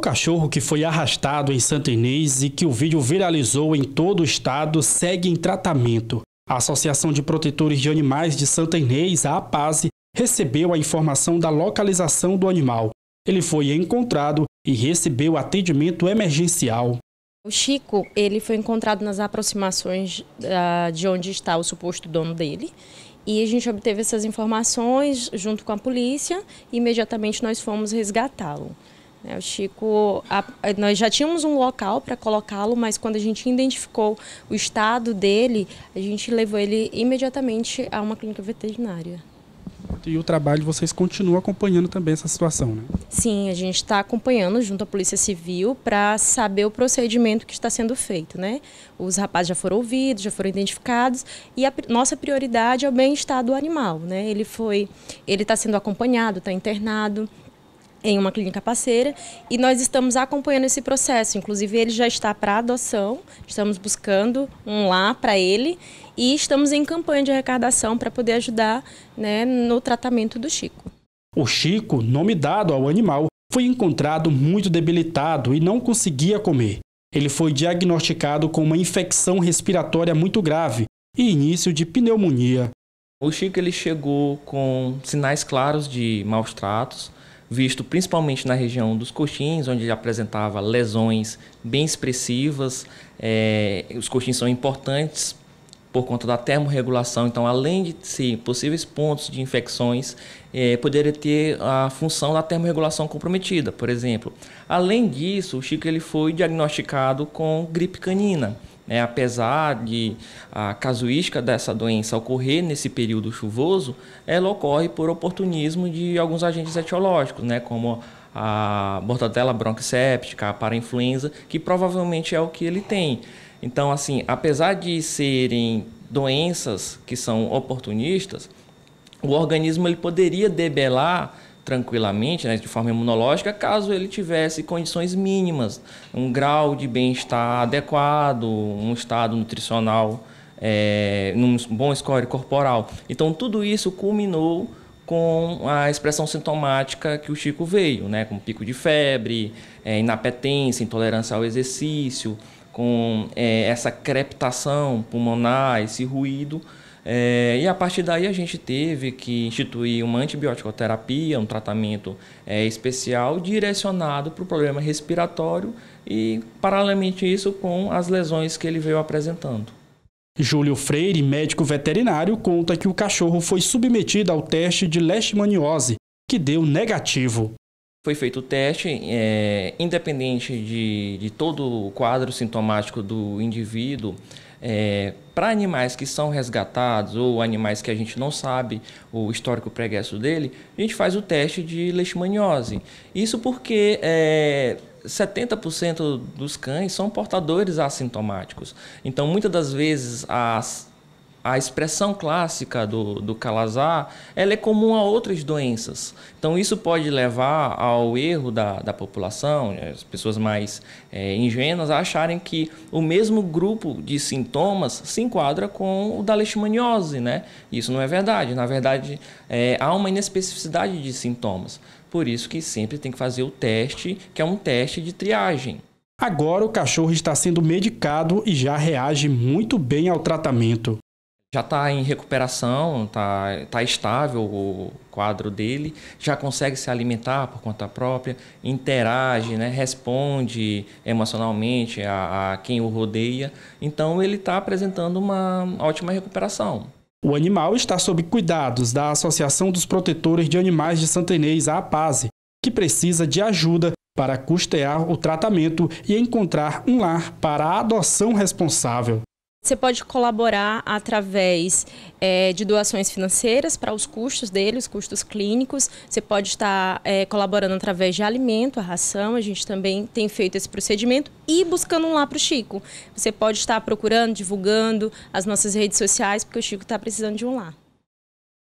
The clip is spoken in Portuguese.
cachorro que foi arrastado em Santa Inês e que o vídeo viralizou em todo o estado segue em tratamento. A Associação de Protetores de Animais de Santa Inês, a APASE, recebeu a informação da localização do animal. Ele foi encontrado e recebeu atendimento emergencial. O Chico, ele foi encontrado nas aproximações ah, de onde está o suposto dono dele. E a gente obteve essas informações junto com a polícia e imediatamente nós fomos resgatá-lo. Né, o Chico, a, nós já tínhamos um local para colocá-lo, mas quando a gente identificou o estado dele, a gente levou ele imediatamente a uma clínica veterinária. E o trabalho vocês continuam acompanhando também essa situação, né? Sim, a gente está acompanhando junto à Polícia Civil para saber o procedimento que está sendo feito, né? Os rapazes já foram ouvidos, já foram identificados e a nossa prioridade é o bem-estar do animal, né? Ele foi, ele está sendo acompanhado, está internado em uma clínica parceira e nós estamos acompanhando esse processo. Inclusive, ele já está para adoção, estamos buscando um lá para ele e estamos em campanha de arrecadação para poder ajudar né, no tratamento do Chico. O Chico, nome dado ao animal, foi encontrado muito debilitado e não conseguia comer. Ele foi diagnosticado com uma infecção respiratória muito grave e início de pneumonia. O Chico ele chegou com sinais claros de maus tratos, visto principalmente na região dos coxins, onde ele apresentava lesões bem expressivas. É, os coxins são importantes por conta da termorregulação. Então, além de ser possíveis pontos de infecções, é, poderia ter a função da termorregulação comprometida, por exemplo. Além disso, o Chico ele foi diagnosticado com gripe canina. É, apesar de a casuística dessa doença ocorrer nesse período chuvoso, ela ocorre por oportunismo de alguns agentes etiológicos, né, como a bordadela bronquicéptica, a parainfluenza, que provavelmente é o que ele tem. Então, assim, apesar de serem doenças que são oportunistas, o organismo ele poderia debelar tranquilamente, né, de forma imunológica, caso ele tivesse condições mínimas, um grau de bem-estar adequado, um estado nutricional, é, eh, um bom score corporal. Então, tudo isso culminou com a expressão sintomática que o Chico veio, né, com pico de febre, é, inapetência, intolerância ao exercício, com é, essa crepitação pulmonar, esse ruído. É, e a partir daí a gente teve que instituir uma antibioticoterapia, um tratamento é, especial direcionado para o problema respiratório e, paralelamente isso, com as lesões que ele veio apresentando. Júlio Freire, médico veterinário, conta que o cachorro foi submetido ao teste de leishmaniose, que deu negativo. Foi feito o teste, é, independente de, de todo o quadro sintomático do indivíduo, é, para animais que são resgatados ou animais que a gente não sabe o histórico pregresso dele, a gente faz o teste de leishmaniose. Isso porque é, 70% dos cães são portadores assintomáticos. Então, muitas das vezes, as a expressão clássica do, do calazar ela é comum a outras doenças. Então, isso pode levar ao erro da, da população, né? as pessoas mais é, ingênuas, a acharem que o mesmo grupo de sintomas se enquadra com o da leishmaniose. Né? Isso não é verdade. Na verdade, é, há uma inespecificidade de sintomas. Por isso que sempre tem que fazer o teste, que é um teste de triagem. Agora o cachorro está sendo medicado e já reage muito bem ao tratamento já está em recuperação, está tá estável o quadro dele, já consegue se alimentar por conta própria, interage, né, responde emocionalmente a, a quem o rodeia. Então ele está apresentando uma ótima recuperação. O animal está sob cuidados da Associação dos Protetores de Animais de Santa Inês, a APASE, que precisa de ajuda para custear o tratamento e encontrar um lar para a adoção responsável. Você pode colaborar através é, de doações financeiras para os custos dele, os custos clínicos. Você pode estar é, colaborando através de alimento, a ração. A gente também tem feito esse procedimento e buscando um lá para o Chico. Você pode estar procurando, divulgando as nossas redes sociais, porque o Chico está precisando de um lá.